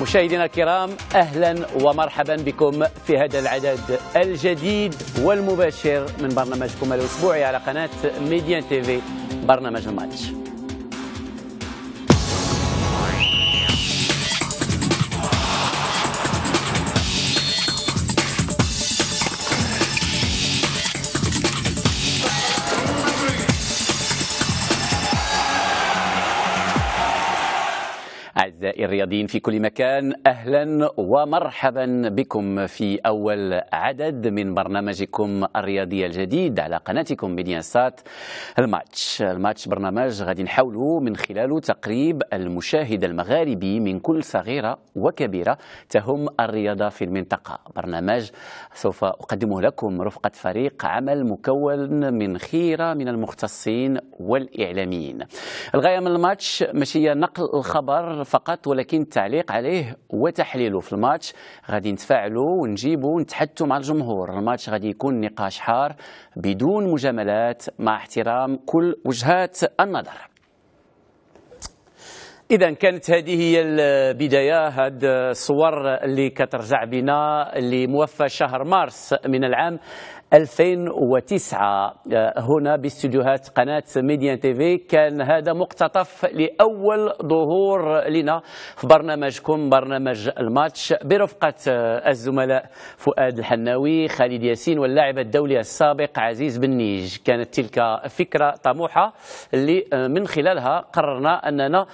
مشاهدينا الكرام اهلا ومرحبا بكم في هذا العدد الجديد والمباشر من برنامجكم الاسبوعي على قناه ميديان تيفي برنامج الماتش أعزائي الرياضيين في كل مكان أهلا ومرحبا بكم في أول عدد من برنامجكم الرياضي الجديد على قناتكم ميديان سات الماتش الماتش برنامج غادي نحاولوا من خلاله تقريب المشاهد المغاربي من كل صغيرة وكبيرة تهم الرياضة في المنطقة برنامج سوف أقدمه لكم رفقة فريق عمل مكون من خيرة من المختصين والإعلاميين الغاية من الماتش ماشي نقل الخبر فقط فقط ولكن التعليق عليه وتحليله في الماتش غادي نتفاعلوا ونجيبوا ونتحدثوا مع الجمهور الماتش غادي يكون نقاش حار بدون مجاملات مع احترام كل وجهات النظر اذا كانت هذه هي البدايه هاد الصور اللي كترجع بنا اللي موفى شهر مارس من العام 2009 هنا باستديوهات قناة تي تيفي كان هذا مقتطف لأول ظهور لنا في برنامجكم برنامج الماتش برفقة الزملاء فؤاد الحناوي خالد ياسين واللاعب الدولي السابق عزيز بن نيج كانت تلك فكرة طموحة اللي من خلالها قررنا أننا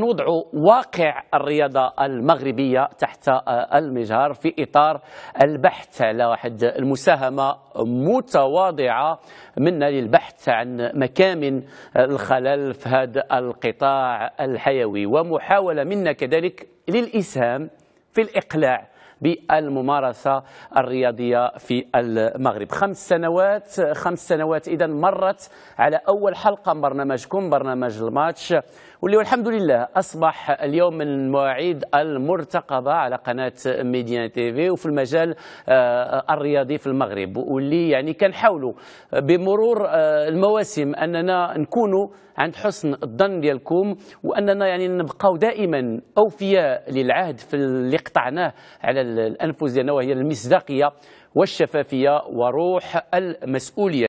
سنوضع واقع الرياضة المغربية تحت آه، المجهر في إطار البحث على واحد المساهمة متواضعة منا للبحث عن مكامن آه، الخلل في هذا القطاع الحيوي ومحاولة منا كذلك للإسهام في الإقلاع بالممارسة الرياضية في المغرب خمس سنوات خمس سنوات إذا مرت على أول حلقة من برنامجكم برنامج الماتش واللي والحمد لله أصبح اليوم من المواعيد المرتقبة على قناة ميديان تيفي وفي المجال آه، الرياضي في المغرب واللي يعني كنحاولوا بمرور آه، المواسم أننا نكونوا عند حسن الظن ديالكم وأننا يعني نبقاو دائما أوفياء للعهد في اللي قطعناه على الأنفس لأنها هي المصداقية والشفافية وروح المسؤولية